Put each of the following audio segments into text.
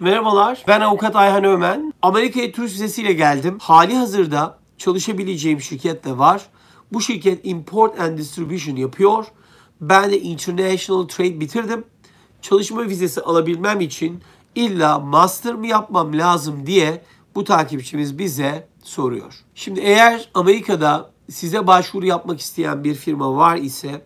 Merhabalar, ben avukat Ayhan Ömen. Amerika'ya turist vizesiyle geldim. Hali hazırda çalışabileceğim şirket de var. Bu şirket import and distribution yapıyor. Ben de international trade bitirdim. Çalışma vizesi alabilmem için illa master mı yapmam lazım diye bu takipçimiz bize soruyor. Şimdi eğer Amerika'da size başvuru yapmak isteyen bir firma var ise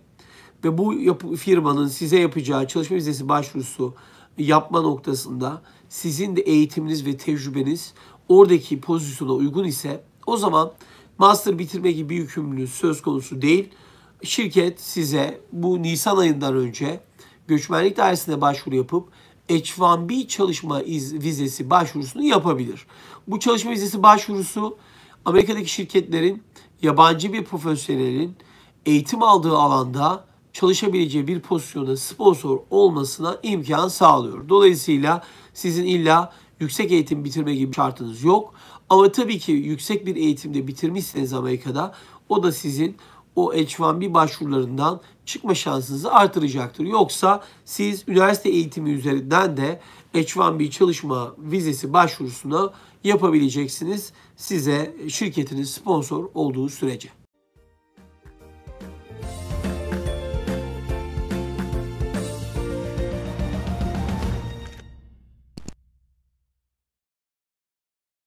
ve bu yapı, firmanın size yapacağı çalışma vizesi başvurusu yapma noktasında sizin de eğitiminiz ve tecrübeniz oradaki pozisyona uygun ise o zaman master bitirme gibi bir yükümlülük söz konusu değil. Şirket size bu Nisan ayından önce göçmenlik dairesine başvuru yapıp H1B çalışma iz, vizesi başvurusunu yapabilir. Bu çalışma vizesi başvurusu Amerika'daki şirketlerin yabancı bir profesyonelin eğitim aldığı alanda çalışabileceği bir pozisyonda sponsor olmasına imkan sağlıyor. Dolayısıyla sizin illa yüksek eğitim bitirme gibi şartınız yok. Ama tabii ki yüksek bir eğitimde bitirmişseniz Amerika'da o da sizin o H1B başvurularından çıkma şansınızı artıracaktır. Yoksa siz üniversite eğitimi üzerinden de H1B çalışma vizesi başvurusuna yapabileceksiniz size şirketiniz sponsor olduğu sürece.